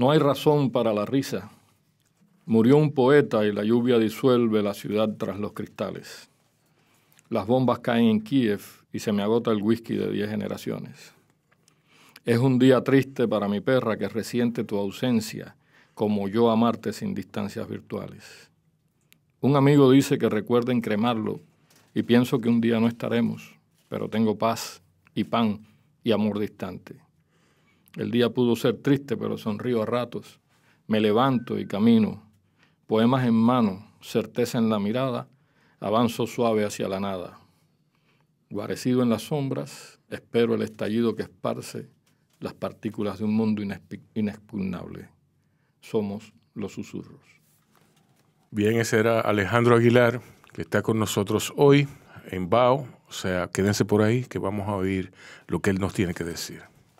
No hay razón para la risa. Murió un poeta y la lluvia disuelve la ciudad tras los cristales. Las bombas caen en Kiev y se me agota el whisky de diez generaciones. Es un día triste para mi perra que resiente tu ausencia, como yo amarte sin distancias virtuales. Un amigo dice que recuerden cremarlo y pienso que un día no estaremos, pero tengo paz y pan y amor distante. El día pudo ser triste, pero sonrío a ratos. Me levanto y camino. Poemas en mano, certeza en la mirada, avanzo suave hacia la nada. Guarecido en las sombras, espero el estallido que esparce las partículas de un mundo inexpugnable. Somos los susurros. Bien, ese era Alejandro Aguilar, que está con nosotros hoy en BAO. O sea, quédense por ahí que vamos a oír lo que él nos tiene que decir.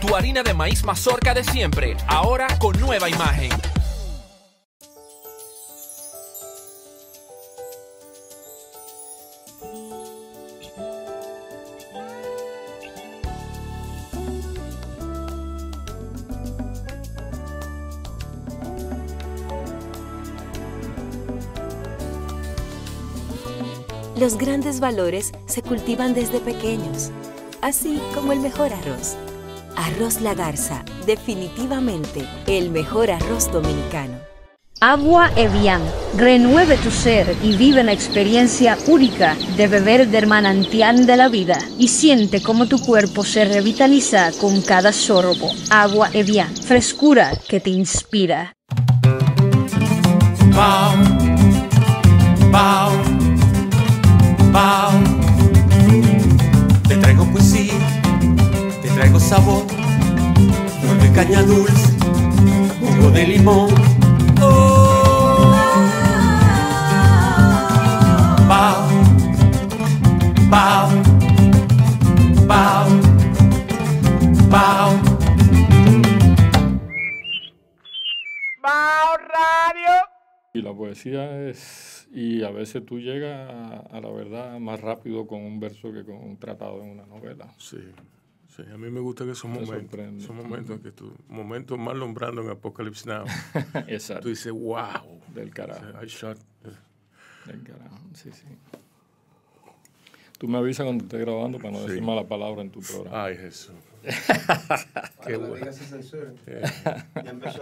Tu harina de maíz mazorca de siempre, ahora con nueva imagen. Los grandes valores se cultivan desde pequeños así como el mejor arroz. Arroz La Garza, definitivamente el mejor arroz dominicano. Agua Evian, renueve tu ser y vive la experiencia única de beber del manantial de la vida y siente cómo tu cuerpo se revitaliza con cada sorbo. Agua Evian, frescura que te inspira. traigo sabor, flor caña dulce, jugo de limón. Oh. Radio. Y la poesía es, y a veces tú llegas a la verdad más rápido con un verso que con un tratado en una novela. Sí. Sí, a mí me gusta que esos momentos, esos momentos en que tú, momentos más en Apocalypse Now. Exacto. Tú dices, wow. Del carajo. O I shot. Del carajo, sí, sí. Tú me avisas cuando estés grabando para no decir mala palabra en tu programa. Ay, Jesús. Qué bueno. ya empezó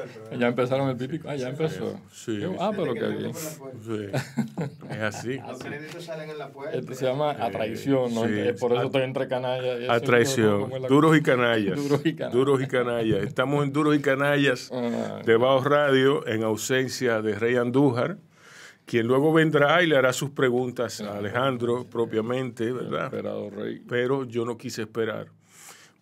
el programa. Ya empezaron el pípico? Ah, ya empezó. Sí. ah, pero qué bien. Es así. Los créditos salen en la puerta. Esto se llama a traición, ¿no? Sí. Por eso estoy entre canallas. A traición. Duros y canallas. Duros y canallas. Duros y canallas. Estamos en Duros y Canallas ah. de Bajo Radio en ausencia de Rey Andújar quien luego vendrá y le hará sus preguntas a Alejandro propiamente, ¿verdad? Rey. Pero yo no quise esperar,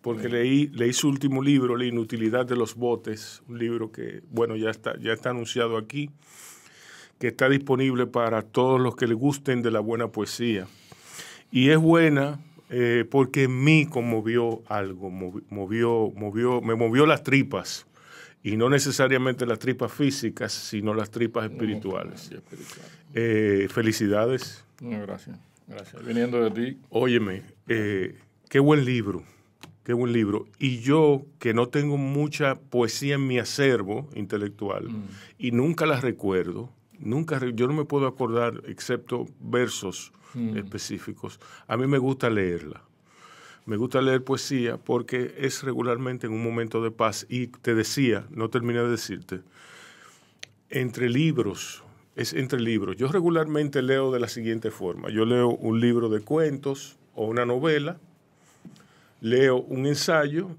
porque leí, su último libro, La inutilidad de los botes, un libro que, bueno, ya está, ya está anunciado aquí, que está disponible para todos los que le gusten de la buena poesía. Y es buena eh, porque en mí conmovió algo, movió, movió, me movió las tripas y no necesariamente las tripas físicas, sino las tripas espirituales. Eh, felicidades. gracias, Viniendo de ti. Óyeme, eh, qué buen libro, qué buen libro. Y yo, que no tengo mucha poesía en mi acervo intelectual mm. y nunca las recuerdo, nunca, yo no me puedo acordar excepto versos mm. específicos, a mí me gusta leerla. Me gusta leer poesía porque es regularmente en un momento de paz. Y te decía, no terminé de decirte, entre libros, es entre libros. Yo regularmente leo de la siguiente forma. Yo leo un libro de cuentos o una novela, leo un ensayo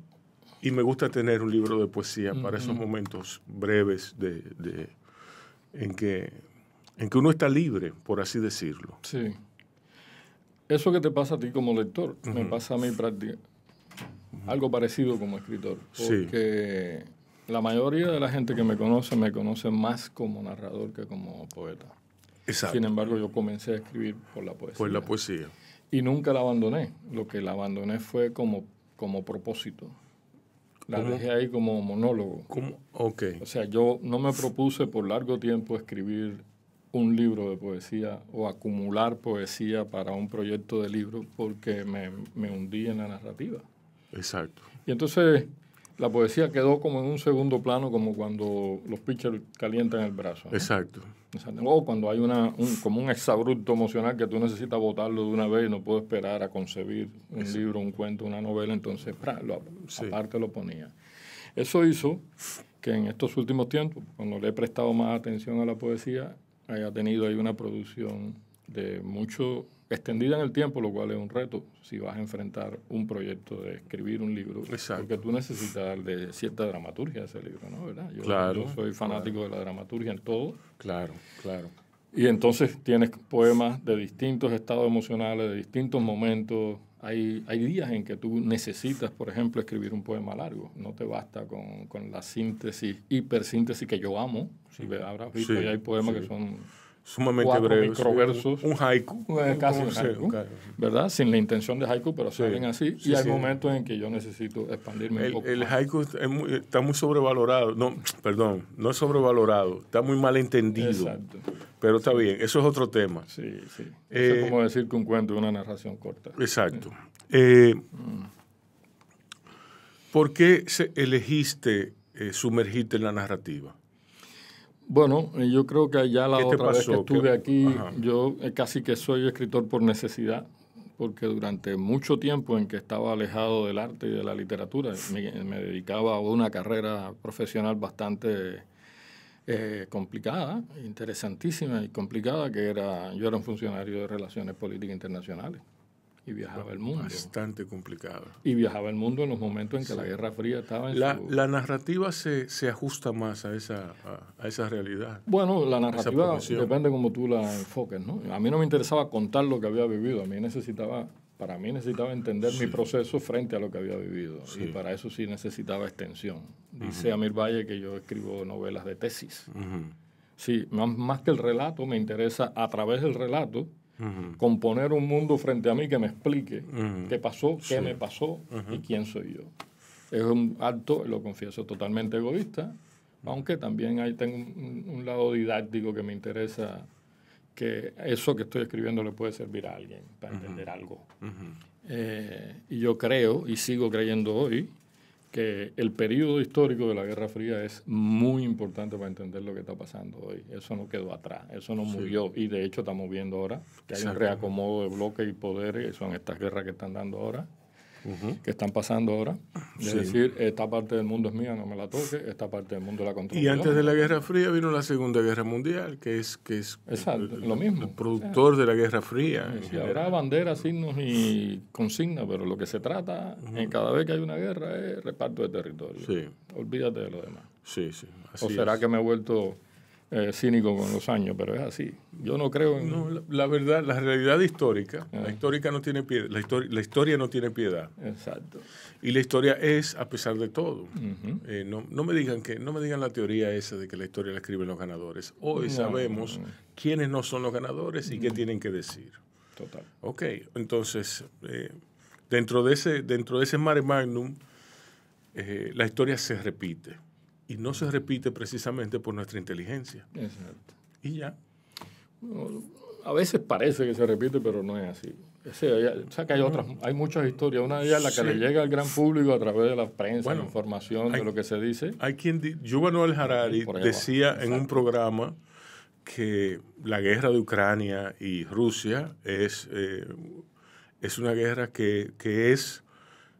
y me gusta tener un libro de poesía para esos momentos breves de, en, que, en que uno está libre, por así decirlo. Sí. Eso que te pasa a ti como lector, me pasa a mí práctica. Algo parecido como escritor. Porque la mayoría de la gente que me conoce me conoce más como narrador que como poeta. Exacto. Sin embargo, yo comencé a escribir por la poesía. Por la poesía. Y nunca la abandoné. Lo que la abandoné fue como, como propósito. La dejé ahí como monólogo. O sea, yo no me propuse por largo tiempo escribir un libro de poesía o acumular poesía para un proyecto de libro porque me, me hundí en la narrativa. Exacto. Y entonces la poesía quedó como en un segundo plano, como cuando los pitchers calientan el brazo. Exacto. O cuando hay una, un, como un exabrupto emocional que tú necesitas botarlo de una vez y no puedo esperar a concebir un libro, un cuento, una novela, entonces aparte lo ponía. Eso hizo que en estos últimos tiempos, cuando le he prestado más atención a la poesía, haya tenido ahí una producción de mucho extendida en el tiempo, lo cual es un reto si vas a enfrentar un proyecto de escribir un libro, porque tú necesitas de cierta dramaturgia ese libro, ¿no? ¿verdad? Yo, soy fanático de la dramaturgia en todo. Claro, claro. Y entonces tienes poemas de distintos estados emocionales, de distintos momentos, hay, días en que tú necesitas, por ejemplo, escribir un poema largo. No te basta con, la síntesis, hipersíntesis que yo amo. Si sí. habrás visto, hay poemas que son sumamente breve. Un haiku. Eh, casi un haiku. ¿Verdad? Sin la intención de haiku, pero salen así. y hay momentos en que yo necesito expandirme un poco. El haiku está muy sobrevalorado. No, perdón, no es sobrevalorado. Está muy mal entendido. Pero está bien, eso es otro tema. Sí, es eh, como decir que un cuento es una narración corta. Exacto. Eh, mm. ¿Por qué elegiste sumergirte en la narrativa? Bueno, eh, yo creo que ya la otra vez que estuve aquí, yo eh, casi que soy escritor por necesidad, porque durante mucho tiempo en que estaba alejado del arte y de la literatura, me, dedicaba a una carrera profesional bastante eh, complicada, interesantísima y complicada, que era, yo era un funcionario de relaciones políticas internacionales. Y viajaba el mundo. Bastante complicado. Y viajaba el mundo en los momentos en que la Guerra Fría estaba en la, su... La narrativa se, se, ajusta más a esa, a, esa realidad. Bueno, la narrativa depende cómo tú la enfoques, ¿no? A mí no me interesaba contar lo que había vivido, a mí necesitaba... Para mí necesitaba entender mi proceso frente a lo que había vivido. Y para eso sí necesitaba extensión. Dice Amir Valle que yo escribo novelas de tesis. Sí, más, más que el relato, me interesa a través del relato componer un mundo frente a mí que me explique qué pasó, qué me pasó y quién soy yo. Es un acto, lo confieso, totalmente egoísta, aunque también ahí tengo un, lado didáctico que me interesa que eso que estoy escribiendo le puede servir a alguien para entender algo. Eh, y yo creo y sigo creyendo hoy que el periodo histórico de la Guerra Fría es muy importante para entender lo que está pasando hoy. Eso no quedó atrás, eso no murió. Y de hecho estamos viendo ahora que hay un reacomodo de bloques y poderes, son estas guerras que están dando ahora, que están pasando ahora. Es decir, esta parte del mundo es mía, no me la toque, esta parte del mundo la controlo. Y antes de la Guerra Fría vino la Segunda Guerra Mundial, que es, que es el, lo mismo. productor de la Guerra Fría. habrá banderas, signos y consignas, pero lo que se trata en cada vez que hay una guerra es reparto de territorio. Olvídate de lo demás. Sí, sí. ¿O será que me he vuelto eh, cínico con los años, pero es así. Yo no creo en... la, verdad, la realidad histórica, ah. la, histórica no tiene piedad, la, historia no tiene piedad. Exacto. Y la historia es a pesar de todo. Eh, no, me digan que, no me digan la teoría esa de que la historia la escriben los ganadores. Hoy sabemos quiénes no son los ganadores y qué mm. tienen que decir. Total. Ok, entonces, eh, dentro, de ese, dentro de ese mare magnum, la historia se repite y no se repite precisamente por nuestra inteligencia. Exacto. Y ya. a veces parece que se repite, pero no es así. O sea, que hay otras, hay muchas historias. Una de ellas es la que le llega al gran público a través de la prensa, la información, de lo que se dice. Hay quien, di Yuval Noel Harari decía en un programa que la guerra de Ucrania y Rusia es, eh, es una guerra que, que es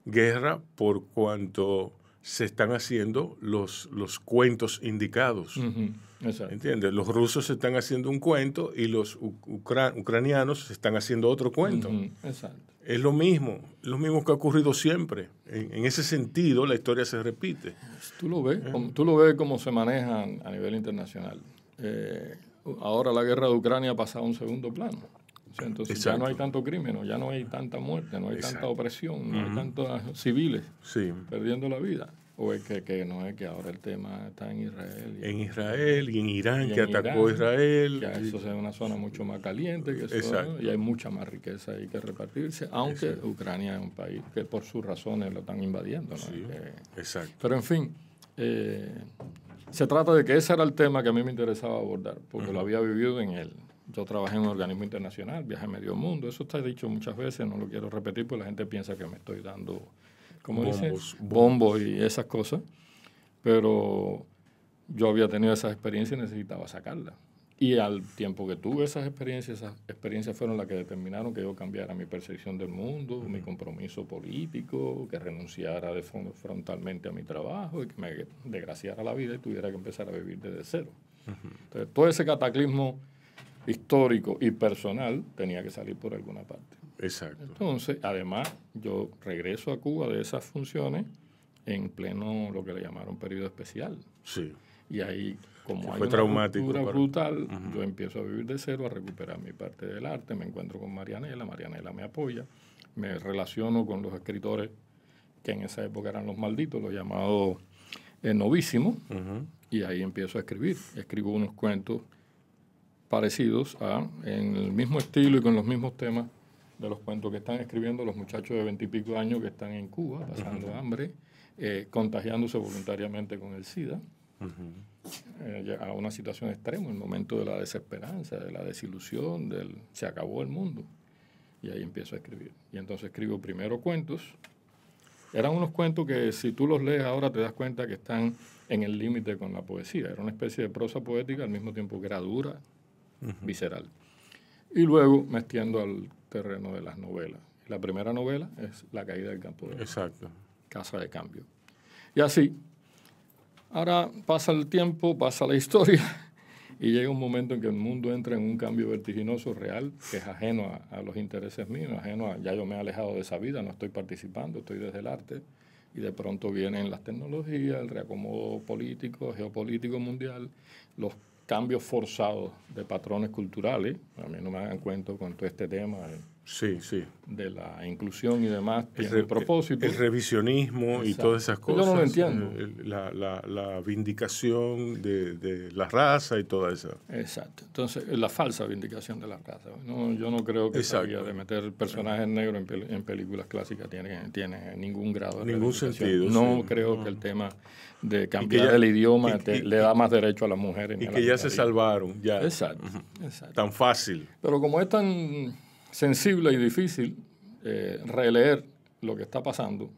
guerra por cuanto se están haciendo los, los cuentos indicados. Los rusos se están haciendo un cuento y los ucranianos se están haciendo otro cuento. Es lo mismo, lo mismo que ha ocurrido siempre. En, ese sentido, la historia se repite. Tú lo ves, ¿Eh? tú lo ves cómo se manejan a nivel internacional. Eh, ahora la guerra de Ucrania ha pasado a un segundo plano entonces ya no hay tanto crimen, ya no hay tanta muerte, no hay tanta opresión, no hay tantos civiles perdiendo la vida. O es que, que, no es que ahora el tema está en Israel. en Israel y en Irán, que atacó Israel. Que eso es una zona mucho más caliente que eso, y hay mucha más riqueza ahí que repartirse, aunque Ucrania es un país que por sus razones lo están invadiendo. Pero en fin, eh, se trata de que ese era el tema que a mí me interesaba abordar, porque lo había vivido en él. Yo trabajé en un organismo internacional, viajé a medio mundo. Eso está dicho muchas veces, no lo quiero repetir porque la gente piensa que me estoy dando, como dicen, bombo y esas cosas. Pero yo había tenido esas experiencias y necesitaba sacarlas. Y al tiempo que tuve esas experiencias, esas experiencias fueron las que determinaron que yo cambiara mi percepción del mundo, mi compromiso político, que renunciara de fondo frontalmente a mi trabajo y que me desgraciara la vida y tuviera que empezar a vivir desde cero. Entonces, todo ese cataclismo histórico y personal tenía que salir por alguna parte. Exacto. Entonces, además, yo regreso a Cuba de esas funciones en pleno lo que le llamaron periodo especial. Sí. Y ahí, como fue hay una traumático, cultura brutal, yo empiezo a vivir de cero, a recuperar mi parte del arte, me encuentro con Marianela, Marianela me apoya, me relaciono con los escritores que en esa época eran los malditos, los llamados eh, novísimos, y ahí empiezo a escribir. Escribo unos cuentos parecidos a, en el mismo estilo y con los mismos temas de los cuentos que están escribiendo los muchachos de veintipico años que están en Cuba, pasando hambre, eh, contagiándose voluntariamente con el SIDA, eh, a una situación extrema, el momento de la desesperanza, de la desilusión, del se acabó el mundo. Y ahí empiezo a escribir. Y entonces escribo primero cuentos. Eran unos cuentos que si tú los lees ahora te das cuenta que están en el límite con la poesía. Era una especie de prosa poética, al mismo tiempo que era dura, visceral. Y luego me al terreno de las novelas. La primera novela es La caída del campo de Exacto. Casa de Cambio. Y así, ahora pasa el tiempo, pasa la historia, y llega un momento en que el mundo entra en un cambio vertiginoso real, que es ajeno a, a los intereses míos, ajeno a, ya yo me he alejado de esa vida, no estoy participando, estoy desde el arte, y de pronto vienen las tecnologías, el reacomodo político, geopolítico mundial, los cambios forzados de patrones culturales. A mí no me hagan cuento con todo este tema sí, sí. de la inclusión y demás el, propósito. El revisionismo y todas esas cosas. Yo no lo entiendo. Eh, la, vindicación de, la raza y toda esa. Exacto. Entonces, la falsa vindicación de la raza. yo no creo que la de meter personajes negros en, películas clásicas tiene, tiene ningún grado de Ningún sentido. No creo que el tema de cambiar el idioma le da más derecho a las mujeres. Y, que ya se salvaron. Ya. Exacto. Tan fácil. Pero como es tan sensible y difícil eh, releer lo que está pasando,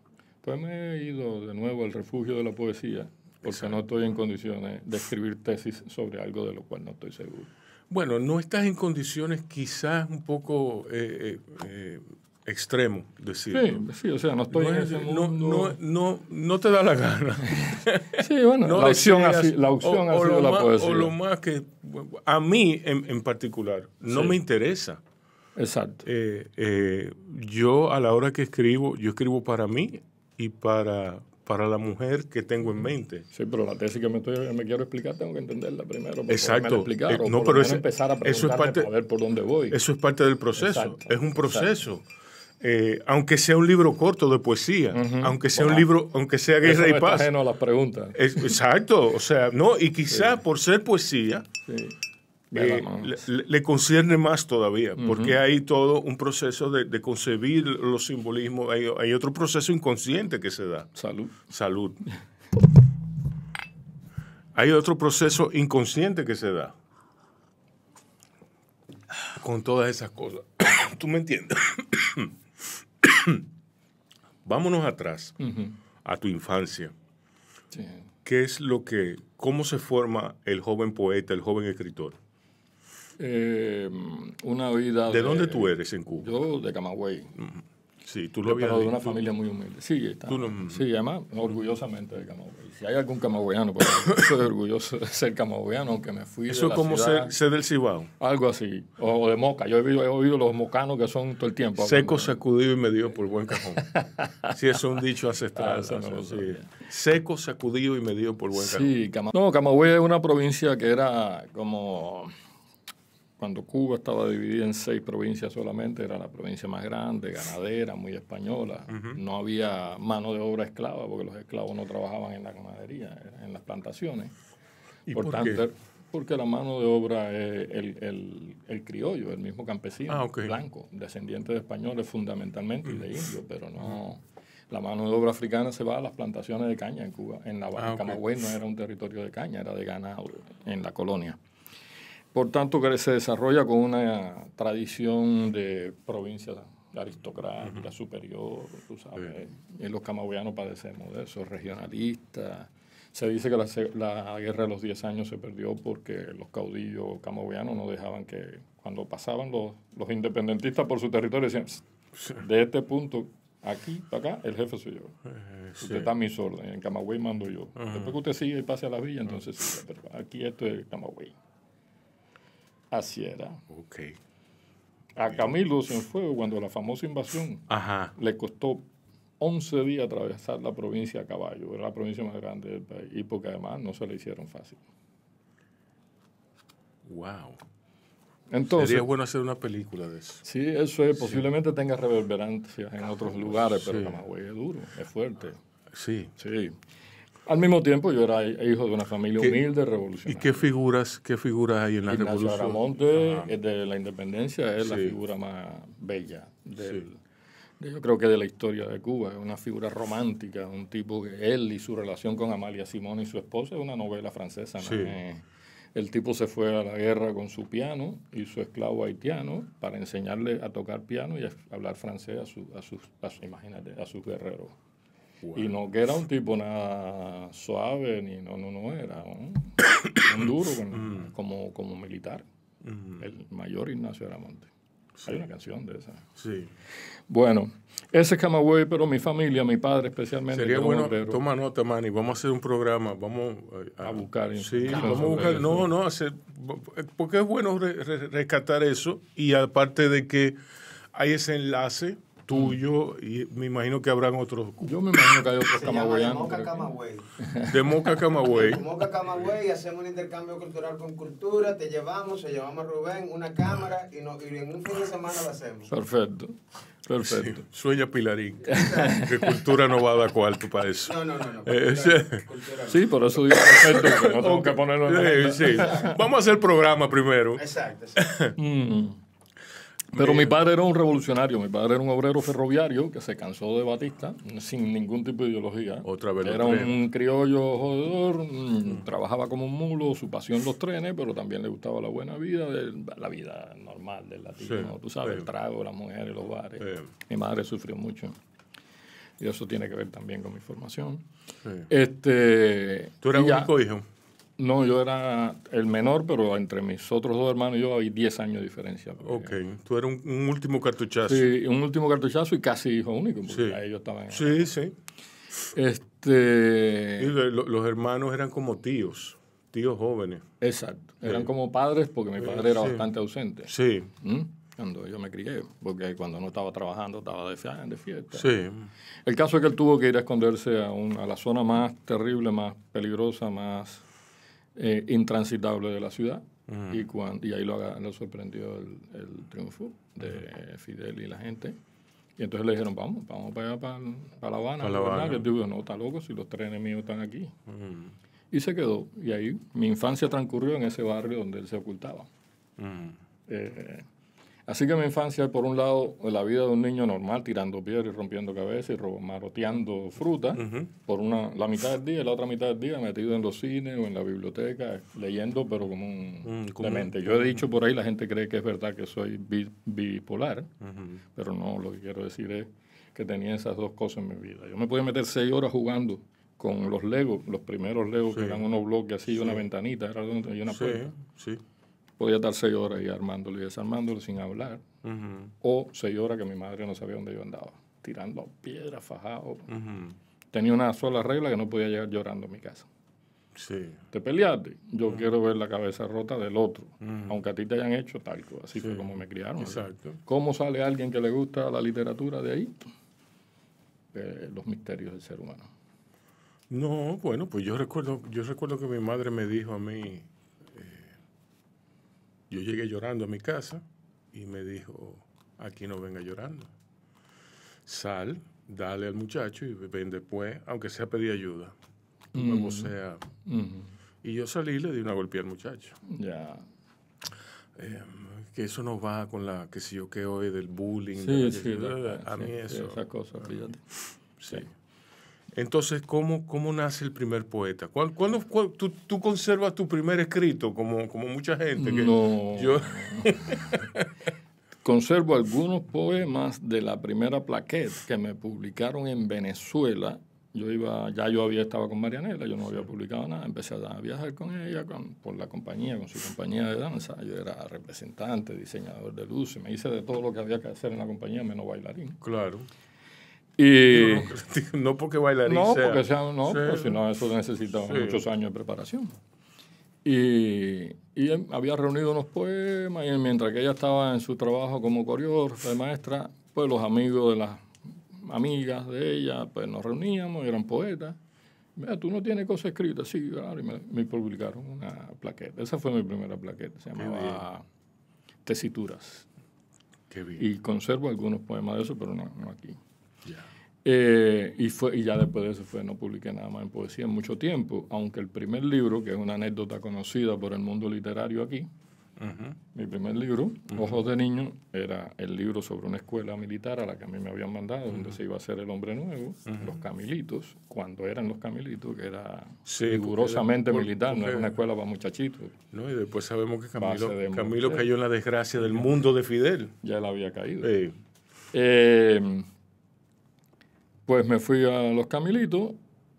pues me he ido de nuevo al refugio de la poesía, porque no estoy en condiciones de escribir tesis sobre algo de lo cual no estoy seguro. Bueno, no estás en condiciones quizás un poco eh, eh, extremo, decir. Sí, o sea, no estoy no, en ese No, no, te da la gana. sí, bueno, la opción, así, la, opción o, lo más, poesía. lo más que, a mí en, particular, no me interesa. Exacto. Eh, eh, yo a la hora que escribo, yo escribo para mí y para, para la mujer que tengo en mente. Sí, pero la tesis que me, quiero explicar tengo que entenderla primero. Exacto. Eh, no, es, eso es parte, ver por dónde voy. Eso es parte del proceso. es un proceso. aunque sea un libro corto de poesía, aunque sea pues un libro, aunque sea Guerra y Paz. las preguntas. Es, exacto, o sea, no, y quizá por ser poesía, sí eh, le, concierne más todavía, porque hay todo un proceso de, concebir los simbolismos, hay, otro proceso inconsciente que se da. Salud. Salud. hay otro proceso inconsciente que se da con todas esas cosas. ¿Tú me entiendes? Vámonos atrás, a tu infancia. ¿Qué es lo que, cómo se forma el joven poeta, el joven escritor? eh, una vida... ¿De, ¿De, dónde tú eres en Cuba? Yo de Camagüey. Sí, tú lo Pero de una familia muy humilde. Sí, está. sí, además, orgullosamente de Camagüey. Si hay algún camagüeyano, porque soy orgulloso de ser camagüeyano, aunque me fui. Eso es como ser, del Cibao. Algo así. O, de moca. Yo he, oído, los mocanos que son todo el tiempo. Seco, sacudido y medido por buen cajón. sí, eso es un dicho ancestral. Ah, Seco, sacudido y medido por buen cajón. Sí, No, Camagüey es una provincia que era como cuando Cuba estaba dividida en seis provincias solamente, era la provincia más grande, ganadera, muy española. No había mano de obra esclava porque los esclavos no trabajaban en la ganadería, en las plantaciones. importante porque la mano de obra es el, el, criollo, el mismo campesino, ah, blanco, descendiente de españoles fundamentalmente y de mm. indios, pero no. Ah. La mano de obra africana se va a las plantaciones de caña en Cuba. En la ah, Camagüey no era un territorio de caña, era de ganado en la colonia. Por tanto, que se desarrolla con una tradición de provincia aristocrática, superior, tú sabes. los camagüeyanos padecemos de eso, regionalistas. Se dice que la, guerra de los 10 años se perdió porque los caudillos camagüeyanos no dejaban que, cuando pasaban los, independentistas por su territorio, decían, de este punto aquí para acá, el jefe soy yo. Eh, usted está a mis órdenes, en Camagüey mando yo. Después que usted sigue y pase a la villa, ah. entonces sí, pero aquí esto es Camagüey. Así era. Ok. A Camilo se fue cuando la famosa invasión, le costó 11 días atravesar la provincia a caballo, era la provincia más grande del país, y porque además no se le hicieron fácil. Wow. Entonces, Sería bueno hacer una película de eso. Sí, eso es. Posiblemente tenga reverberancia en otros ah, lugares, pero Camagüey es duro, es fuerte. Sí. Sí. Al mismo tiempo, yo era hijo de una familia humilde, revolucionaria. ¿Y qué figuras, qué figuras hay en la revolución? Aramonte eh, de la independencia, es la figura más bella yo creo que de la historia de Cuba. Es una figura romántica, un tipo que él y su relación con Amalia Simón y su esposa es una novela francesa. Eh, el tipo se fue a la guerra con su piano y su esclavo haitiano para enseñarle a tocar piano y a hablar francés a, su, a a sus guerreros. Y no que era un tipo nada suave, ni no, no, no, era un, duro mm. como, como militar. Mm. El mayor Ignacio Aramonte. Hay una canción de esa. Sí. Bueno, ese es Camagüey, pero mi familia, mi padre especialmente. Sería bueno, toma nota, Manny, vamos a hacer un programa, vamos a, buscar. Sí, vamos a buscar, no, no, porque es bueno rescatar eso y aparte de que hay ese enlace tuyo y me imagino que habrán otros. Yo me imagino que hay otros camagüeyanos. De Moca Camagüey. De Moca Camagüey. De Moca Camagüey, hacemos un intercambio cultural con cultura, te llevamos, se llevamos a Rubén, una cámara y, no, y en un fin de semana lo hacemos. Perfecto. Perfecto. sueña Pilarín. que cultura no va a dar cuarto para eso. No, no, no. no, eh, sí, por eso digo perfecto, que no tengo que ponerlo en sí, Vamos a hacer programa primero. Exacto. exacto. Mm. Pero mi padre era un revolucionario, mi padre era un obrero ferroviario que se cansó de Batista sin ningún tipo de ideología. era un criollo jodedor, mm, trabajaba como un mulo, su pasión los trenes, pero también le gustaba la buena vida, la vida normal del latino, tú sabes, el trago, las mujeres, los bares. Mi madre sufrió mucho. Y eso tiene que ver también con mi formación. Este, ¿Tú eras único hijo? No, yo era el menor, pero entre mis otros dos hermanos yo hay 10 años de diferencia. Ok, tú eras un, último cartuchazo. Sí, un último cartuchazo y casi hijo único, porque a ellos estaban. Sí, sí. Este... los hermanos eran como tíos, tíos jóvenes. Exacto, eran como padres porque mi eh, padre era bastante ausente. Sí. ¿Mm? Cuando yo me crié, porque cuando no estaba trabajando estaba de fiesta, Sí. El caso es que él tuvo que ir a esconderse a, a la zona más terrible, más peligrosa, más eh, intransitable de la ciudad. y, cuando, y ahí lo, sorprendió el, triunfo de Fidel y la gente. Y entonces le dijeron, vamos, vamos para allá, para, La Habana. Para la Que digo, no, está loco, si los tres enemigos están aquí. Y se quedó. Y ahí mi infancia transcurrió en ese barrio donde él se ocultaba. Así que mi infancia, es, por un lado, la vida de un niño normal, tirando piedras y rompiendo cabezas y maroteando fruta, por una, la mitad del día y la otra mitad del día metido en los cines o en la biblioteca, leyendo, pero como un mm, demente. Yo he dicho por ahí, la gente cree que es verdad que soy bipolar, pero no, lo que quiero decir es que tenía esas dos cosas en mi vida. Yo me podía meter seis horas jugando con los legos, los primeros legos que eran unos bloques así, una ventanita, era donde tenía una sí. Sí podía estar seis horas y armándolo y desarmándolo sin hablar. O seis horas que mi madre no sabía dónde yo andaba, tirando piedras, fajado. Tenía una sola regla que no podía llegar llorando a mi casa. Sí. Te peleaste. Yo quiero ver la cabeza rota del otro, aunque a ti te hayan hecho tal cosa. Así fue como me criaron. Exacto. ¿Cómo sale alguien que le gusta la literatura de ahí? Eh, los misterios del ser humano. No, bueno, pues yo recuerdo, yo recuerdo que mi madre me dijo a mí, yo llegué llorando a mi casa y me dijo, aquí no venga llorando. Sal, dale al muchacho y ven después, aunque sea pedir ayuda. como sea. Y yo salí y le di una golpe al muchacho. Ya. Em, que eso no va con la que si yo que hoy del bullying. Sí, de sí, a mí Esa cosa, sí. Entonces, ¿cómo, ¿cómo nace el primer poeta? cuándo, tú, conservas tu primer escrito, como, como mucha gente? Que no. Yo... Conservo algunos poemas de la primera plaqueta que me publicaron en Venezuela. Yo iba, ya yo había estado con Marianela, yo no había publicado nada, empecé a viajar con ella con, por la compañía, con su compañía de danza. Yo era representante, diseñador de luces, me hice de todo lo que había que hacer en la compañía, menos bailarín. Claro. Y, no, porque bailarín no, Porque sea no, pues, eso necesitaba muchos años de preparación. Y, había reunido unos poemas y mientras que ella estaba en su trabajo como coreógrafa de maestra, pues los amigos de las amigas de ella, pues nos reuníamos, eran poetas. Mira, tú no tienes cosas escritas. Sí, claro, y me, publicaron una plaqueta. Esa fue mi primera plaqueta. Se llamaba Tesituras. Qué bien. Y conservo algunos poemas de eso, pero no aquí. Eh, y, fue, y ya después de eso fue, no publiqué nada más en poesía en mucho tiempo, aunque el primer libro, que es una anécdota conocida por el mundo literario aquí, mi primer libro, Ojos de Niño, era el libro sobre una escuela militar a la que a mí me habían mandado, donde se iba a hacer el hombre nuevo, los Camilitos, cuando eran los Camilitos, que era rigurosamente militar, no era una escuela para muchachitos. No, y después sabemos que Camilo, Camilo cayó en la desgracia del mundo de Fidel. Ya él había caído. Eh, pues me fui a Los Camilitos.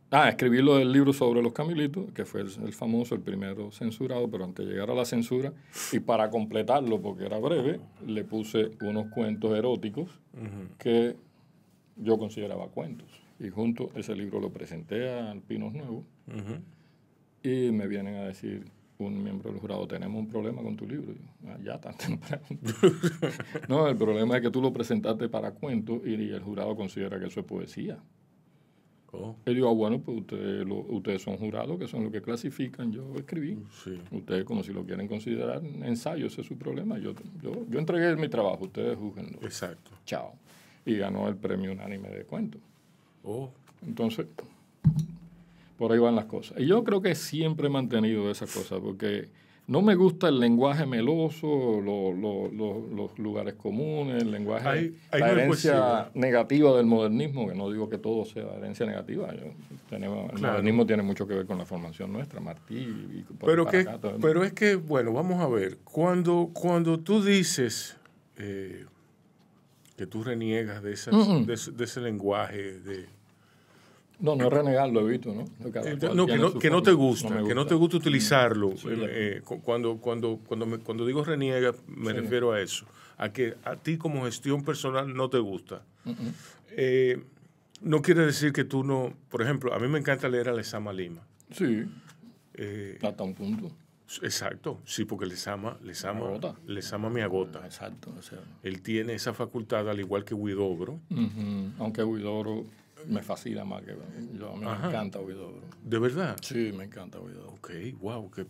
a ah, escribirlo lo del libro sobre los Camilitos, que fue el, famoso, el primero censurado, pero antes de llegar a la censura, y para completarlo, porque era breve, le puse unos cuentos eróticos que yo consideraba cuentos. Y junto ese libro lo presenté al Pinos Nuevo, y me vienen a decir, un miembro del jurado, tenemos un problema con tu libro. Ah, ya tan temprano. no, el problema es que tú lo presentaste para cuento y, el jurado considera que eso es poesía. Oh. Él ah, bueno, pues ustedes, ustedes son jurados, que son los que clasifican, yo escribí. Ustedes, como si lo quieren considerar ensayo, ese es su problema. Yo, yo, entregué mi trabajo, ustedes juzguenlo. Exacto. Chao. Y ganó el premio unánime de cuento. Oh. Entonces, por ahí van las cosas. Y yo creo que siempre he mantenido esas cosas, porque no me gusta el lenguaje meloso, los lugares comunes, el lenguaje, hay, la herencia negativa del modernismo, que no digo que todo sea herencia negativa. El modernismo tiene mucho que ver con la formación nuestra, Martí. pero, pero es que, bueno, vamos a ver, cuando, cuando tú dices eh, que tú reniegas de ese lenguaje, de no, no es renegarlo, Evito, eh, ¿no? no, que no, que no, te gusta, que no te gusta utilizarlo. Eh, eh, cuando, cuando, cuando, cuando digo reniega, me refiero a eso, a que a ti como gestión personal no te gusta. no quiere decir que tú no, por ejemplo, a mí me encanta leer a Lesama Lima. Sí. Hasta un punto. Exacto, sí, porque les ama, les agota. agota. Exacto. Él tiene esa facultad, al igual que Huidobro. Aunque Huidobro me fascina más que yo, me, encanta Huidobro. ¿De verdad? Sí, me encanta Huidobro. Ok, wow, qué,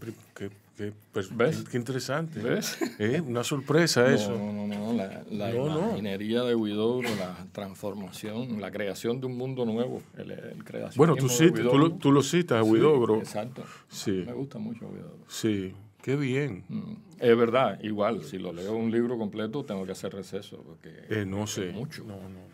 ¿Ves? qué interesante. ¿Ves? Eh, una sorpresa eso. No, no, no, la, la de Huidobro, la transformación, la creación de un mundo nuevo, el, creación Bueno, tú, tú, lo, citas a Sí, exacto. Sí. Me gusta mucho Sí. Qué bien. Mm. Es verdad, igual, si lo leo un libro completo tengo que hacer receso. Porque eh, no sé. Mucho. No, no.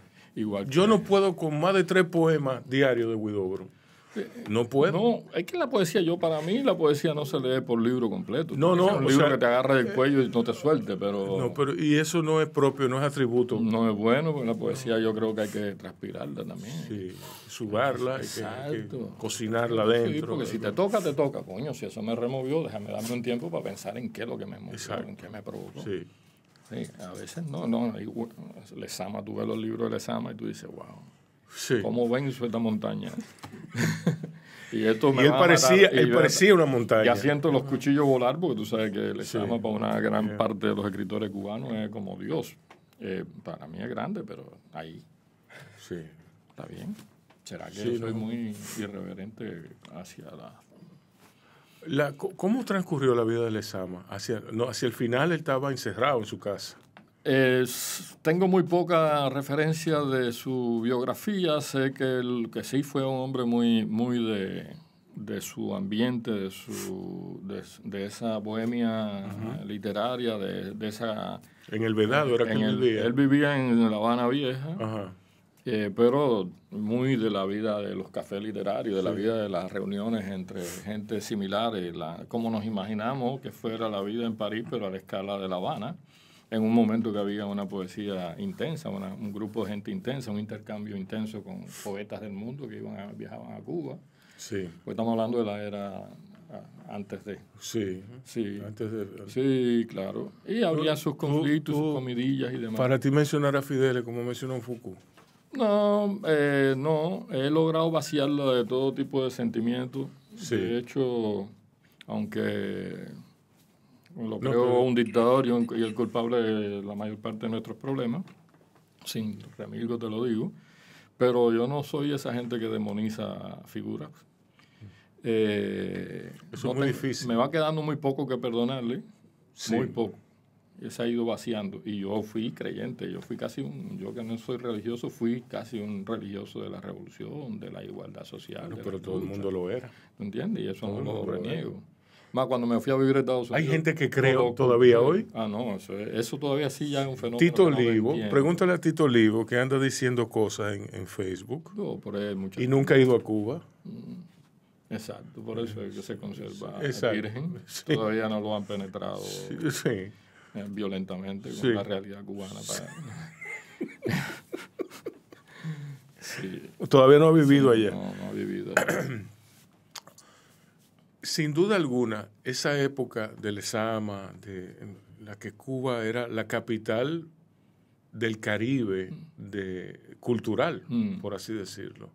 Yo no puedo con más de tres poemas diarios de Huidobro. Eh, no puedo. No, es que la poesía, yo para mí, la poesía no se lee por libro completo. No, no. un libro que te agarre del cuello y no te suelte, pero. No, pero y eso no es propio, no es atributo. No es bueno, porque la poesía yo creo que hay que transpirarla también. Sí, subarla, que, cocinarla dentro. Sí, porque si te toca, te toca, coño. Si eso me removió, déjame darme un tiempo para pensar en qué es lo que me movió, en qué me provocó. Sí. Sí, a veces no, no. Lesama, tú ves los libros de Lesama y tú dices, wow. Sí. ¿Cómo ven esta montaña? y, esto me él, parecía, él parecía una montaña. Ya siento los cuchillos volar, porque tú sabes que Lesama para una gran parte de los escritores cubanos es como Dios. Eh, para mí es grande, pero ahí. Sí. Está bien. ¿Será que soy muy irreverente hacia la ¿Cómo transcurrió la vida de Lezama? Hacia, no, hacia el final él estaba encerrado en su casa. tengo muy poca referencia de su biografía. Sé que, él, que sí fue un hombre muy, muy de, de su ambiente, de, su, de, esa bohemia literaria, de, de, esa... En el Vedado era que él vivía. Él vivía en La Habana Vieja. Ajá. Eh, pero muy de la vida de los cafés literarios, de la vida de las reuniones entre gente similar. la, como nos imaginamos que fuera la vida en París, pero a la escala de La Habana, en un momento que había una poesía intensa, un grupo de gente intensa, un intercambio intenso con poetas del mundo que iban viajaban a Cuba. Sí. Pues estamos hablando de la era antes de. Sí, sí. Antes de. Sí, claro. Y había sus conflictos, sus comidillas y demás. Para ti mencionar a Fidel, como mencionó Foucault, no, eh, no, he logrado vaciarlo de todo tipo de sentimientos. De hecho, aunque lo veo un dictador y, el culpable de la mayor parte de nuestros problemas, sin remilgo te lo digo, pero yo no soy esa gente que demoniza figuras. Eh, es muy difícil. Me va quedando muy poco que perdonarle, muy poco se ha ido vaciando. Y yo fui creyente, yo fui casi un, yo que no soy religioso, fui casi un religioso de la revolución, de la igualdad social. pero todo el mundo lo era. ¿Entiendes? Y eso no lo reniego. Más cuando me fui a vivir a Estados Unidos. Hay gente que creo todavía hoy. Ah, no, eso, todavía sí ya es un fenómeno. Tito Olivo, pregúntale a Tito Olivo que anda diciendo cosas en, Facebook. No, por él, y nunca ha ido a Cuba. Mm, exacto, por eso es que se conserva. Exacto. Virgen. Todavía no lo han penetrado. sí. Eh, violentamente con la realidad cubana. Todavía no ha vivido ayer allá. No, no ha vivido. Sin duda alguna, esa época del Sama de la que Cuba era la capital del Caribe mm. de, cultural, mm. por así decirlo,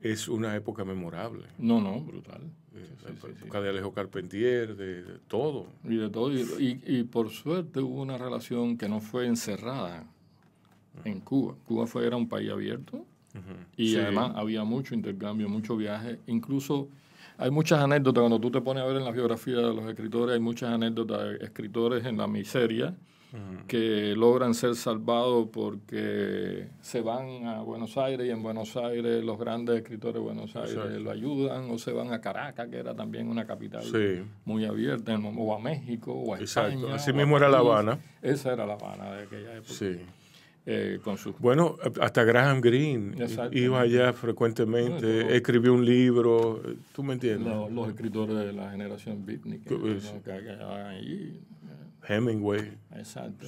es una época memorable. No, no, brutal. Eh, de Alejo Carpentier, de, todo. Y de todo. Y, por suerte hubo una relación que no fue encerrada en Cuba. Cuba fue, era un país abierto y además había mucho intercambio, mucho viaje. Incluso hay muchas anécdotas, cuando tú te pones a ver en la biografía de los escritores, hay muchas anécdotas de escritores en la miseria que logran ser salvados porque se van a Buenos Aires y en Buenos Aires los grandes escritores de Buenos Aires lo ayudan o se van a Caracas, que era también una capital muy abierta, o a México o a España. Así mismo era La Habana. Esa era La Habana de aquella época. Eh, bueno, hasta Graham Greene iba allá frecuentemente, escribió un libro, ¿tú me entiendes? los escritores de la generación beatnik que, Hemingway. Exacto.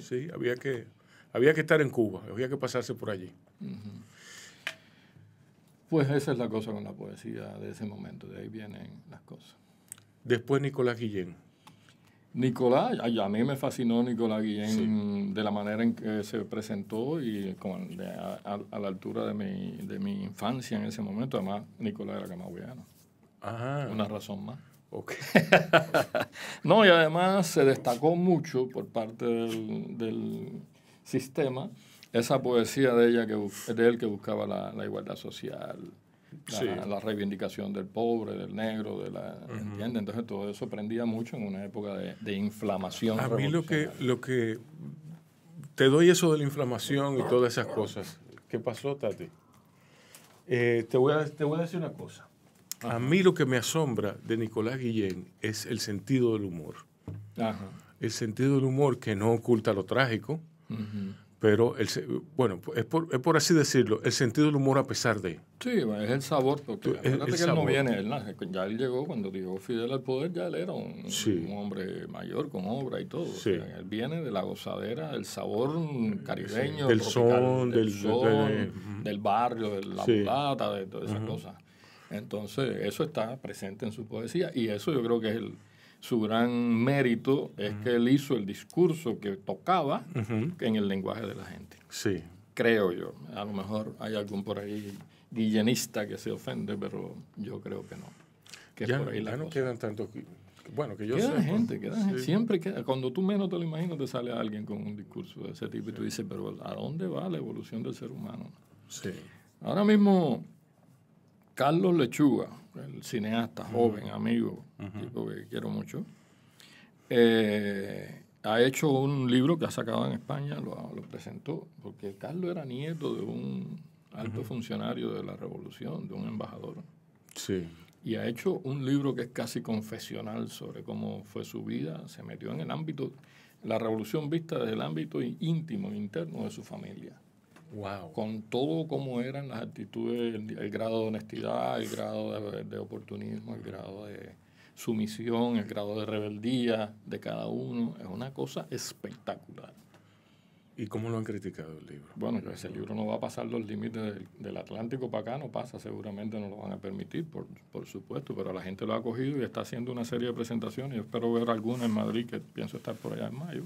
Sí, había, que, había que estar en Cuba, había que pasarse por allí. Pues esa es la cosa con la poesía de ese momento, de ahí vienen las cosas. Después Nicolás Guillén. Nicolás, a mí me fascinó Nicolás Guillén de la manera en que se presentó y a, la altura de mi, de mi infancia en ese momento. Además, Nicolás era camagüeyano. Una razón más. no, y además se destacó mucho por parte del, sistema esa poesía de ella que de él que buscaba la, igualdad social, la, reivindicación del pobre, del negro, de la, Entonces todo eso prendía mucho en una época de, inflamación. A mí lo que, lo que te doy eso de la inflamación y todas esas cosas. ¿Qué pasó, Tati? Eh, te, voy a, te voy a decir una cosa. A mí lo que me asombra de Nicolás Guillén es el sentido del humor. El sentido del humor que no oculta lo trágico, pero bueno, es por, así decirlo, el sentido del humor a pesar de. Sí, es el sabor, porque es, que él no viene, él, ya él llegó cuando llegó Fidel al poder, ya él era un, hombre mayor con obra y todo. él viene de la gozadera, del sabor caribeño, del, son, del, del, barrio, de la mulata, de todas esas cosas. Entonces, eso está presente en su poesía y eso yo creo que es su gran mérito, es que él hizo el discurso que tocaba en el lenguaje de la gente. Sí. Creo yo. A lo mejor hay algún por ahí guillenista que se ofende, pero yo creo que no. Que no quedan tantos bueno, que yo gente, queda gente. Siempre queda. Cuando tú menos te lo imaginas, te sale alguien con un discurso de ese tipo y tú dices, pero ¿a dónde va la evolución del ser humano? Sí. Ahora mismo, Carlos Lechuga, el cineasta joven, amigo, tipo que quiero mucho, eh, ha hecho un libro que ha sacado en España, lo, presentó, porque Carlos era nieto de un alto funcionario de la revolución, de un embajador. Sí. Y ha hecho un libro que es casi confesional sobre cómo fue su vida, se metió en el ámbito, la revolución vista desde el ámbito íntimo, interno de su familia. Con todo como eran las actitudes, el, grado de honestidad, el grado de, oportunismo, el grado de sumisión, el grado de rebeldía de cada uno. Es una cosa espectacular. ¿Y cómo lo han criticado el libro? Bueno, ese libro no va a pasar los límites del, Atlántico para acá, no pasa, seguramente no lo van a permitir, por, por supuesto, pero la gente lo ha cogido y está haciendo una serie de presentaciones. Yo espero ver alguna en Madrid, que pienso estar por allá en mayo.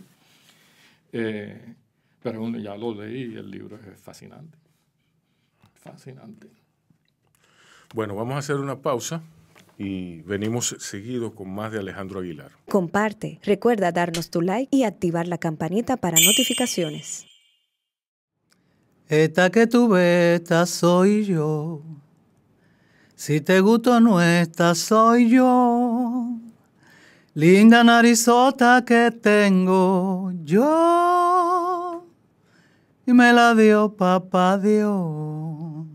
Eh, pero uno ya lo leí el libro es fascinante. Fascinante. Bueno, vamos a hacer una pausa y venimos seguido con más de Alejandro Aguilar. Comparte, recuerda darnos tu like y activar la campanita para notificaciones. Esta que tu ves, esta soy yo. Si te gusto no, esta soy yo. Linda narizota que tengo yo y me la dio papá Dios.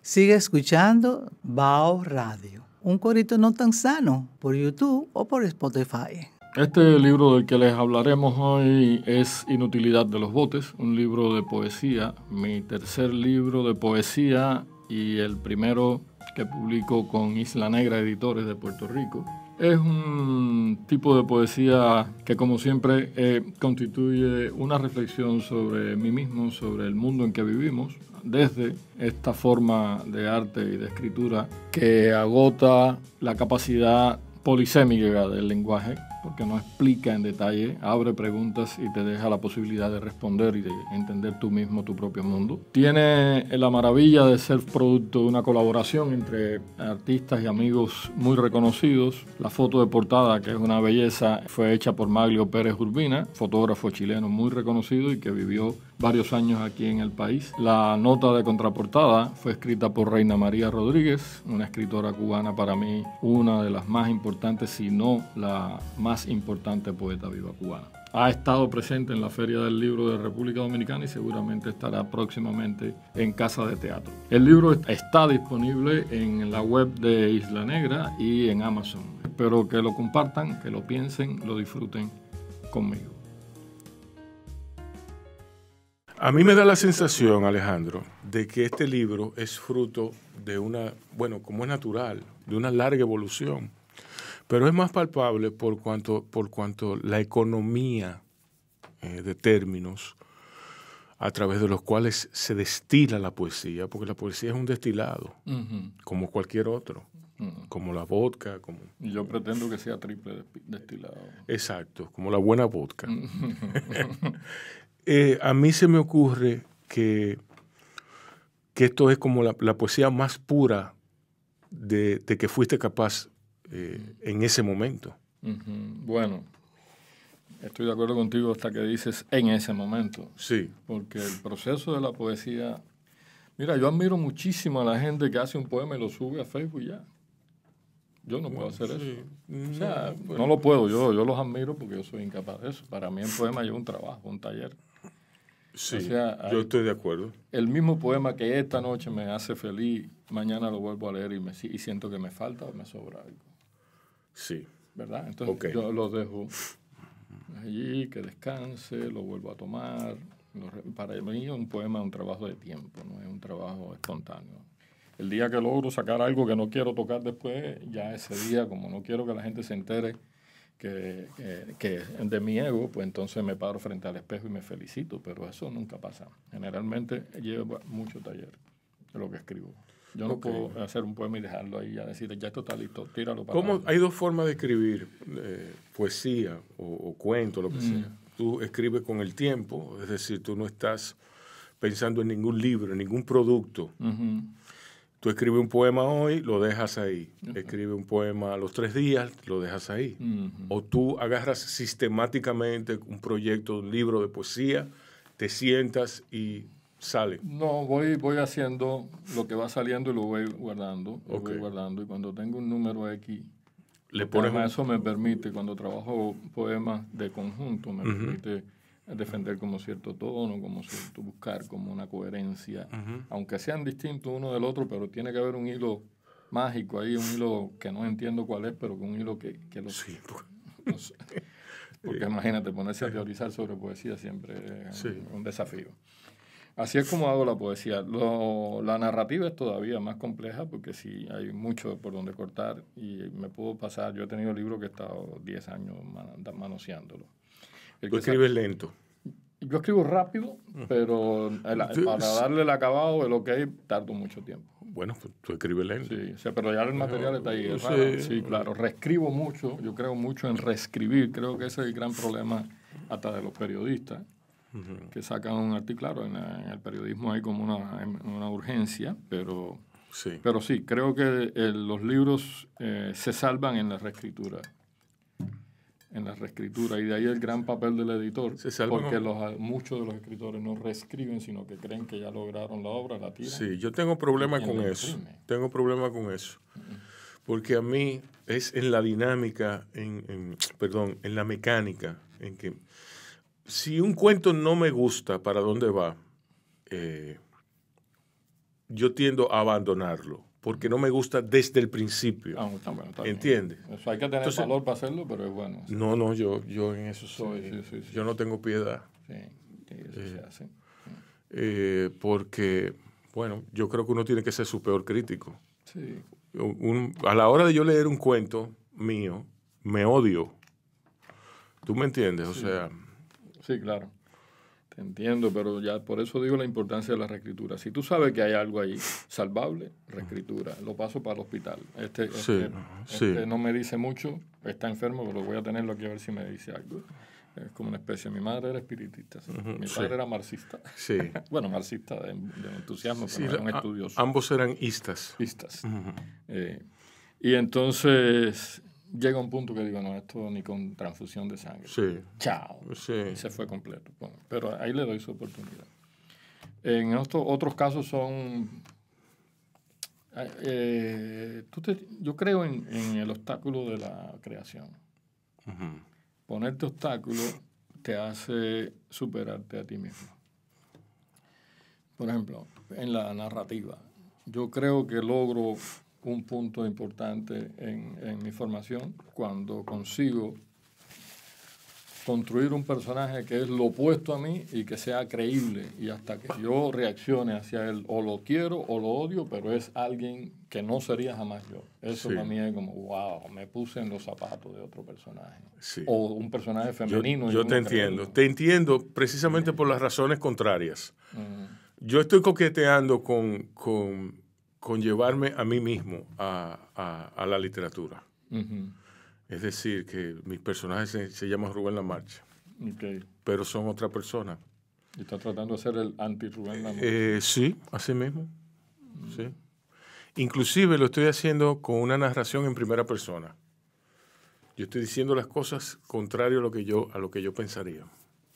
Sigue escuchando Bao Radio, un corito no tan sano por YouTube o por Spotify. Este libro del que les hablaremos hoy es Inutilidad de los Botes, un libro de poesía, mi tercer libro de poesía y el primero que publico con Isla Negra Editores de Puerto Rico. Es un tipo de poesía que, como siempre, eh, constituye una reflexión sobre mí mismo, sobre el mundo en que vivimos, desde esta forma de arte y de escritura que agota la capacidad polisémica del lenguaje porque no explica en detalle, abre preguntas y te deja la posibilidad de responder y de entender tú mismo tu propio mundo. Tiene la maravilla de ser producto de una colaboración entre artistas y amigos muy reconocidos. La foto de portada, que es una belleza, fue hecha por Maglio Pérez Urbina, fotógrafo chileno muy reconocido y que vivió varios años aquí en el país. La nota de contraportada fue escrita por Reina María Rodríguez, una escritora cubana para mí, una de las más importantes, si no la más más importante poeta viva cubana. Ha estado presente en la Feria del Libro de República Dominicana y seguramente estará próximamente en Casa de Teatro. El libro está disponible en la web de Isla Negra y en Amazon. Espero que lo compartan, que lo piensen, lo disfruten conmigo. A mí me da la sensación, Alejandro, de que este libro es fruto de una, bueno, como es natural, de una larga evolución pero es más palpable por cuanto, por cuanto la economía eh, de términos a través de los cuales se destila la poesía, porque la poesía es un destilado, como cualquier otro, como la vodka. Como... Yo pretendo que sea triple destilado. Exacto, como la buena vodka. Eh, a mí se me ocurre que, que esto es como la, poesía más pura de, que fuiste capaz eh, en ese momento. Bueno, estoy de acuerdo contigo hasta que dices en ese momento. Sí. Porque el proceso de la poesía... Mira, yo admiro muchísimo a la gente que hace un poema y lo sube a Facebook ya. Yo no puedo hacer eso. No, o sea, pues. no lo puedo, yo, yo los admiro porque yo soy incapaz de eso. Para mí el poema es un trabajo, un taller. Sí, yo estoy de acuerdo. El mismo poema que esta noche me hace feliz, mañana lo vuelvo a leer y, me, y siento que me falta o me sobra algo. Sí. ¿Verdad? Entonces yo lo dejo allí, que descanse, lo vuelvo a tomar. Para mí un poema es un trabajo de tiempo, no es un trabajo espontáneo. El día que logro sacar algo que no quiero tocar después, ya ese día, como no quiero que la gente se entere que, de mi ego, pues entonces me paro frente al espejo y me felicito, pero eso nunca pasa. Generalmente llevo mucho taller de lo que escribo. Yo no puedo hacer un poema y dejarlo ahí, ya decir, ya esto está listo, tíralo para Hay dos formas de escribir, eh, poesía o, o, cuento, lo que mm. sea. Tú escribes con el tiempo, es decir, tú no estás pensando en ningún libro, en ningún producto. Tú escribes un poema hoy, lo dejas ahí. Escribes Escribe un poema a los tres días, lo dejas ahí. O tú agarras sistemáticamente un proyecto, un libro de poesía, te sientas y sale? No, voy, voy haciendo lo que va saliendo y lo voy guardando. guardando y cuando tengo un número X, Le eso me permite, cuando trabajo poemas de conjunto, me permite defender como cierto tono, como cierto buscar como una coherencia, aunque sean distintos uno del otro, pero tiene que haber un hilo mágico ahí, un hilo que no entiendo cuál es, pero un hilo que, que lo... Sí, pues. porque imagínate, ponerse a teorizar sobre poesía siempre es un desafío. Así es como hago la poesía. Lo, la narrativa es todavía más compleja porque sí hay mucho por donde cortar y me puedo pasar. Yo he tenido libros que he estado 10 años manoseándolo. Tú escribes lento. Yo escribo rápido, pero para darle el acabado, el ok, tardo mucho tiempo. Bueno, pues, tú escribes lento. Sí, pero ya el material está ahí. sí, claro. Reescribo mucho. Yo creo mucho en reescribir. Creo que ese es el gran problema hasta de los periodistas que sacan un artículo. Claro, en, el periodismo hay como una, urgencia, pero sí. pero sí, creo que los libros eh, se salvan en la reescritura en la reescritura y de ahí el gran papel del editor, porque los, muchos de los escritores no reescriben, sino que creen que ya lograron la obra, la tiran. Sí, yo tengo problemas con eso, tengo problema con eso, porque a mí es en la dinámica, en, perdón, en la mecánica, en que si un cuento no me gusta para dónde va, eh, yo tiendo a abandonarlo porque no me gusta desde el principio. Ah, ¿Entiendes? hay que tener valor para hacerlo, pero es bueno. No, no, yo, yo en eso soy. yo no tengo piedad. Sí, eso eh, eh, porque, bueno, yo creo que uno tiene que ser su peor crítico. a la hora de yo leer un cuento mío, me odio. ¿Tú me entiendes? O sea. Sí, claro. Te entiendo, pero ya por eso digo la importancia de la reescritura. Si tú sabes que hay algo ahí salvable, reescritura. Lo paso para el hospital. Este, este, este no me dice mucho, está enfermo, pero voy a tenerlo aquí a ver si me dice algo. Es como una especie. Mi madre era espiritista, mi padre era marxista. Sí. bueno, marxista de, entusiasmo, pero era un estudioso. Ambos eran istas. Istas. Eh, y entonces llega un punto que digo, no, esto ni con transfusión de sangre. Sí. Chao. Se fue completo. pero ahí le doy su oportunidad. En otros casos son... Eh, tú yo creo en, el obstáculo de la creación. Ponerte obstáculo te hace superarte a ti mismo. Por ejemplo, en la narrativa. Yo creo que logro un punto importante en, mi formación, cuando consigo construir un personaje que es lo opuesto a mí y que sea creíble. Y hasta que yo reaccione hacia él, o lo quiero o lo odio, pero es alguien que no sería jamás yo. Eso para mí es como, wow, me puse en los zapatos de otro personaje. O un personaje femenino. Yo, te entiendo, te entiendo precisamente por las razones contrarias. Yo estoy coqueteando con con llevarme a mí mismo a, la literatura. Es decir, que mis personajes se, llaman Rubén La Marcha, pero son otra persona. está tratando de ser el anti-Rubén La eh, sí, así mismo. Mm. Sí. Inclusive lo estoy haciendo con una narración en primera persona. Yo estoy diciendo las cosas contrario a lo que yo, a lo que yo pensaría.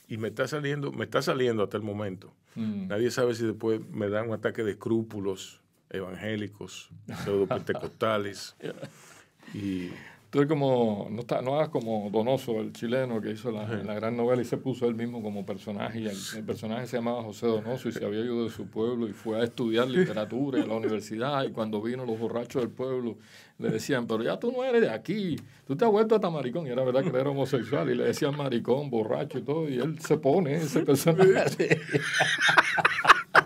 Y me está saliendo, me está saliendo hasta el momento. Mm. Nadie sabe si después me dan un ataque de escrúpulos evangélicos, pseudopentecostales. y Estoy como, no, hagas como Donoso, el chileno que hizo la, gran novela y se puso él mismo como personaje. el, personaje se llamaba José Donoso y se había ido de su pueblo y fue a estudiar literatura en la universidad. Y cuando vino los borrachos del pueblo le decían, pero ya tú no eres de aquí, tú te has vuelto hasta maricón. Y era verdad que era homosexual y le decían maricón, borracho y todo. Y él se pone ese personaje.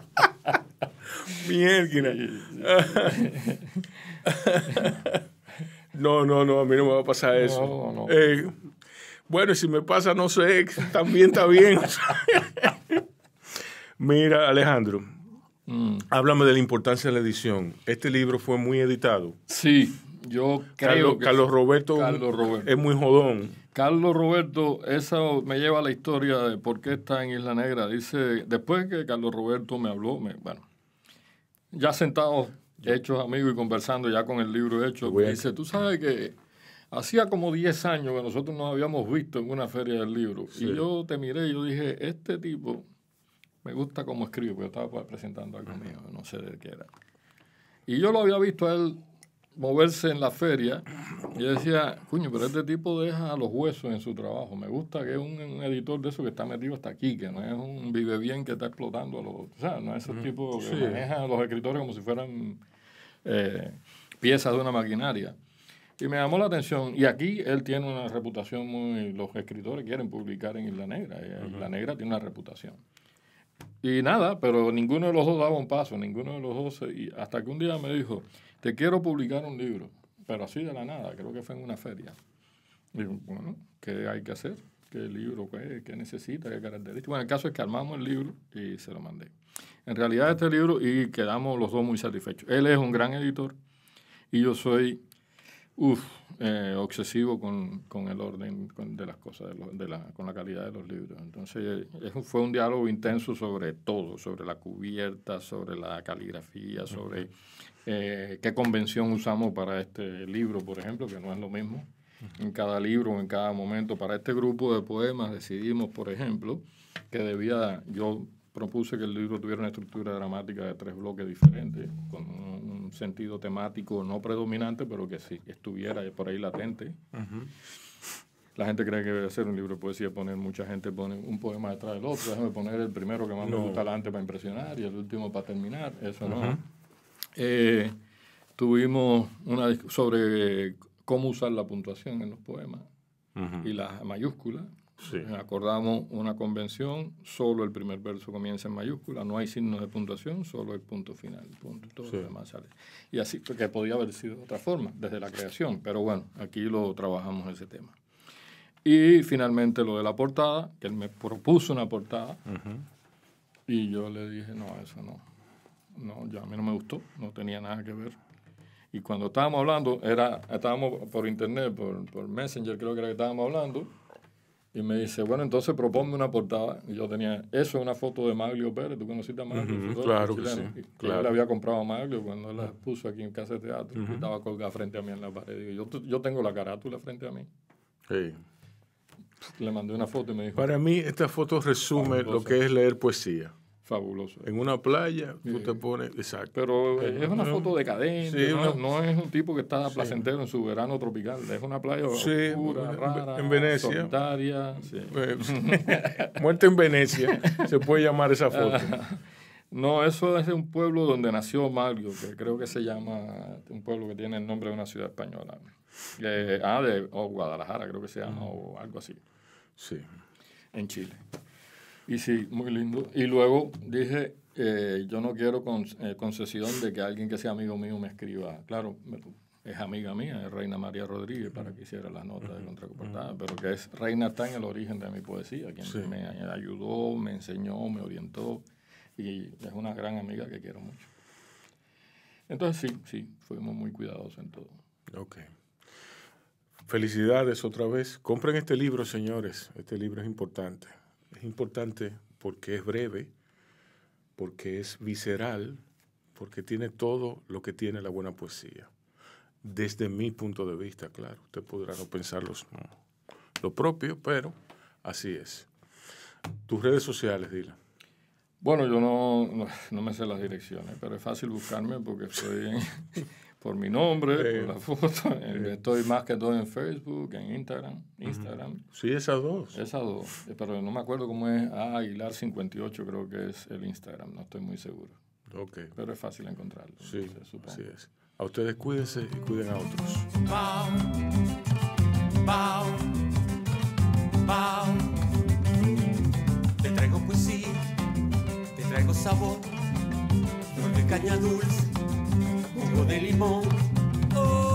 No, no, no, a mí no me va a pasar eso. Eh, bueno, si me pasa, no sé, también está bien. Mira, Alejandro, mm. háblame de la importancia de la edición. Este libro fue muy editado. Sí, yo creo Carlos, que Carlos Roberto, Carlos Roberto es muy jodón. Carlos Roberto, eso me lleva a la historia de por qué está en Isla Negra. Dice, después que Carlos Roberto me habló, me, bueno, ya sentados, hechos amigos y conversando ya con el libro hecho, me dice, tú sabes que hacía como 10 años que nosotros nos habíamos visto en una feria del libro. Y yo te miré y yo dije, este tipo me gusta cómo escribe, porque estaba presentando algo mío, no sé de qué era. Y yo lo había visto a él moverse en la feria. Y decía, coño, pero este tipo deja los huesos en su trabajo. Me gusta que es un, editor de eso que está metido hasta aquí, que no es un vive bien que está explotando a los. O sea, no es ese mm, tipo que sí. a los escritores como si fueran eh, piezas de una maquinaria. Y me llamó la atención. Y aquí él tiene una reputación muy. Los escritores quieren publicar en Isla Negra. Eh, Isla Negra tiene una reputación. Y nada, pero ninguno de los dos daba un paso, ninguno de los dos. Y hasta que un día me dijo, te quiero publicar un libro, pero así de la nada, creo que fue en una feria. Digo, bueno, ¿qué hay que hacer? ¿Qué libro? ¿Qué, necesita? ¿Qué características? Bueno, el caso es que armamos el libro y se lo mandé. En realidad este libro y quedamos los dos muy satisfechos. Él es un gran editor y yo soy, uff, eh, obsesivo con, el orden de las cosas, con la calidad de los libros. Entonces eh, fue un diálogo intenso sobre todo, sobre la cubierta, sobre la caligrafía, sobre eh, qué convención usamos para este libro, por ejemplo, que no es lo mismo. En cada libro, en cada momento, para este grupo de poemas decidimos, por ejemplo, que debía, yo propuse que el libro tuviera una estructura dramática de tres bloques diferentes, con un sentido temático no predominante, pero que sí estuviera por ahí latente. La gente cree que debe ser un libro de poesía, poner mucha gente pone un poema detrás del otro, déjame poner el primero que más me gusta adelante para impresionar y el último para terminar, eso no. Eh, tuvimos una sobre cómo usar la puntuación en los poemas y las mayúsculas. Sí. Eh, acordamos una convención, solo el primer verso comienza en mayúscula, no hay signos de puntuación, solo el punto final, punto, todo lo demás sale. Y así, porque podía haber sido de otra forma, desde la creación, pero bueno, aquí lo trabajamos ese tema. Y finalmente lo de la portada, que él me propuso una portada, y yo le dije, no, eso no, no, ya a mí no me gustó, no tenía nada que ver. Y cuando estábamos hablando, era, estábamos por internet, por, por Messenger creo que era que estábamos hablando, y me dice, bueno, entonces proponme una portada. Y yo tenía, eso es una foto de Maglio Pérez. ¿Tú conociste a Maglio? claro que sí. claro. Yo le había comprado a Maglio cuando la puso aquí en Casa de Teatro. Estaba colgada frente a mí en la pared. digo yo, yo tengo la carátula frente a mí. Sí. Le mandé una foto y me dijo... Para mí, esta foto resume lo que es leer poesía. Fabuloso. En una playa, tú te pones. Exacto. Pero es una foto decadente, no, es un tipo que está placentero en su verano tropical. Es una playa oscura, rara, en Venecia. solitaria. Eh, muerte en Venecia, se puede llamar esa foto. No, eso es un pueblo donde nació Mario, que creo que se llama, un pueblo que tiene el nombre de una ciudad española. Eh, ah, de oh, Guadalajara, creo que se llama, o algo así. Sí. En Chile. Y sí, muy lindo. Y luego dije, eh, yo no quiero con, eh, concesión de que alguien que sea amigo mío me escriba. Claro, es amiga mía, es Reina María Rodríguez, para que hiciera las notas de contracoportada, pero que es Reina está en el origen de mi poesía, quien me ayudó, me enseñó, me orientó, y es una gran amiga que quiero mucho. Entonces sí, sí, fuimos muy cuidadosos en todo. Ok. Felicidades otra vez. Compren este libro, señores. Este libro es importante. Es importante porque es breve, porque es visceral, porque tiene todo lo que tiene la buena poesía. Desde mi punto de vista, claro. Usted podrá no pensar lo propio, pero así es. Tus redes sociales, Dylan. Bueno, yo no, me sé las direcciones, pero es fácil buscarme porque estoy por mi nombre, por la foto. estoy más que todo en Facebook, en Instagram. Instagram. Sí, esas dos. Esas dos. Eh, pero no me acuerdo cómo es ah, Aguilar58, creo que es el Instagram, no estoy muy seguro. Okay. Pero es fácil encontrarlo. Sí, así es. A ustedes cuídense y cuiden a otros. traigo sabor de caña dulce, jugo de limón. Oh.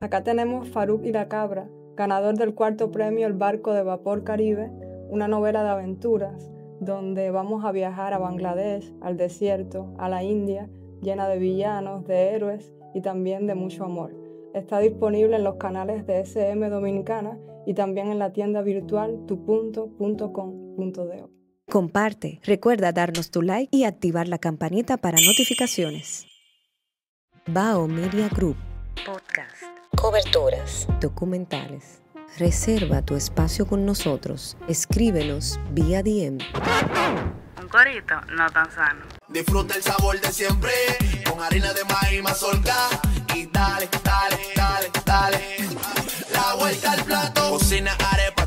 Acá tenemos Faruk y la cabra, ganador del cuarto premio El barco de vapor Caribe, una novela de aventuras, donde vamos a viajar a Bangladesh, al desierto, a la India, llena de villanos, de héroes y también de mucho amor. Está disponible en los canales de SM Dominicana y también en la tienda virtual tupunto.com.do. Comparte, recuerda darnos tu like y activar la campanita para notificaciones. Bao Media Group. Podcast. Coberturas. Documentales Reserva tu espacio con nosotros. Escríbenos vía DM. Un corito no tan sano. Disfruta el sabor de siempre con harina de maíz mazorca y dale, dale, dale, dale. La vuelta al plato. Cocina arepa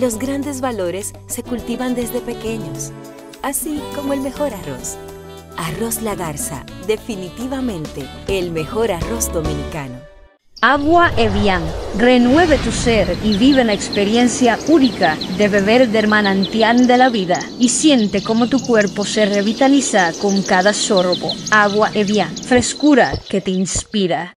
Los grandes valores se cultivan desde pequeños, así como el mejor arroz. Arroz La Garza, definitivamente el mejor arroz dominicano. Agua Evian, renueve tu ser y vive la experiencia única de beber del manantial de la vida y siente cómo tu cuerpo se revitaliza con cada sorbo. Agua Evian, frescura que te inspira.